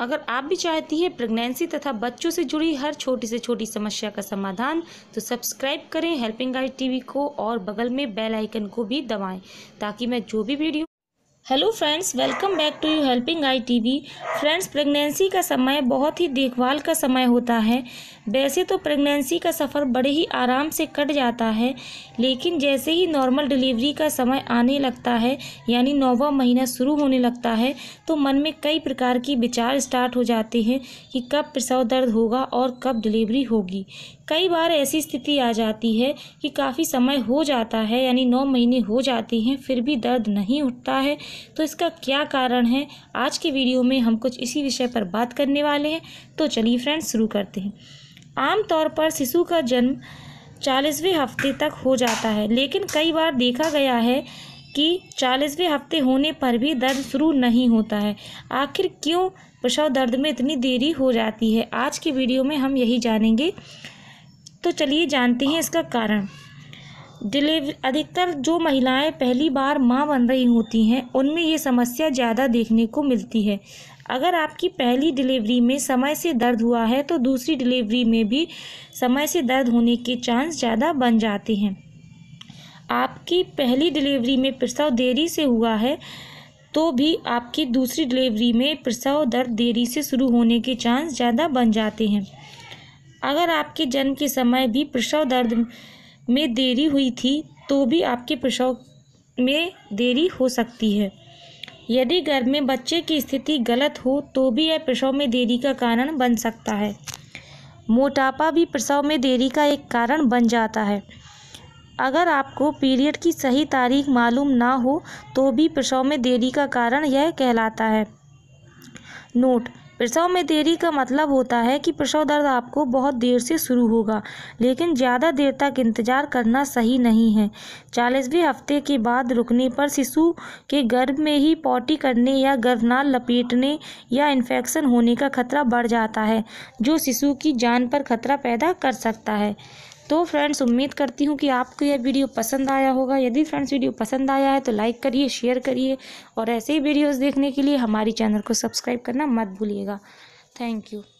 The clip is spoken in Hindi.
अगर आप भी चाहती हैं प्रेगनेंसी तथा बच्चों से जुड़ी हर छोटी से छोटी समस्या का समाधान तो सब्सक्राइब करें हेल्पिंग गाइड टीवी को और बगल में बेल आइकन को भी दबाएं ताकि मैं जो भी video hello friends welcome back to you helping I TV friends pregnancy का समय बहुत ही देखभाल का समय होता है वैसे तो प्रेगनेंसी का सफ़र बड़े ही आराम से कट जाता है लेकिन जैसे ही नॉर्मल डिलीवरी का समय आने लगता है यानी नौवा महीना शुरू होने लगता है तो मन में कई प्रकार की विचार स्टार्ट हो जाते हैं कि कब प्रसव दर्द होगा और कब डिलीवरी होगी कई बार ऐसी स्थिति आ जाती है कि काफ़ी समय हो जाता है यानी नौ महीने हो जाते हैं फिर भी दर्द नहीं उठता है तो इसका क्या कारण है आज के वीडियो में हम कुछ इसी विषय पर बात करने वाले हैं तो चलिए फ्रेंड्स शुरू करते हैं आमतौर पर शिशु का जन्म चालीसवें हफ्ते तक हो जाता है लेकिन कई बार देखा गया है कि चालीसवें हफ्ते होने पर भी दर्द शुरू नहीं होता है आखिर क्यों प्रसव दर्द में इतनी देरी हो जाती है आज की वीडियो में हम यही जानेंगे तो चलिए जानते हैं इसका कारण डिलीवरी अधिकतर जो महिलाएं पहली बार माँ बन रही होती हैं उनमें ये समस्या ज़्यादा देखने को मिलती है अगर आपकी पहली डिलीवरी में समय से दर्द हुआ है तो दूसरी डिलीवरी में भी समय से दर्द होने के चांस ज़्यादा बन जाते हैं आपकी पहली डिलीवरी में प्रसव देरी से हुआ है तो भी आपकी दूसरी डिलीवरी में प्रसव दर्द देरी से शुरू होने के चांस ज़्यादा बन जाते हैं अगर आपके जन्म के समय भी प्रसव दर्द में देरी हुई थी तो भी आपके प्रसव में देरी हो सकती है यदि गर्भ में बच्चे की स्थिति गलत हो तो भी यह प्रसव में देरी का कारण बन सकता है मोटापा भी प्रसव में देरी का एक कारण बन जाता है अगर आपको पीरियड की सही तारीख मालूम ना हो तो भी प्रसव में देरी का कारण यह कहलाता है नोट प्रसव में देरी का मतलब होता है कि प्रसव दर्द आपको बहुत देर से शुरू होगा लेकिन ज़्यादा देर तक इंतज़ार करना सही नहीं है चालीसवें हफ्ते के बाद रुकने पर शिशु के गर्भ में ही पॉटी करने या गर्भनाल लपेटने या इन्फेक्शन होने का खतरा बढ़ जाता है जो शिशु की जान पर खतरा पैदा कर सकता है तो फ्रेंड्स उम्मीद करती हूँ कि आपको यह वीडियो पसंद आया होगा यदि फ्रेंड्स वीडियो पसंद आया है तो लाइक करिए शेयर करिए और ऐसे ही वीडियोज़ देखने के लिए हमारी चैनल को सब्सक्राइब करना मत भूलिएगा थैंक यू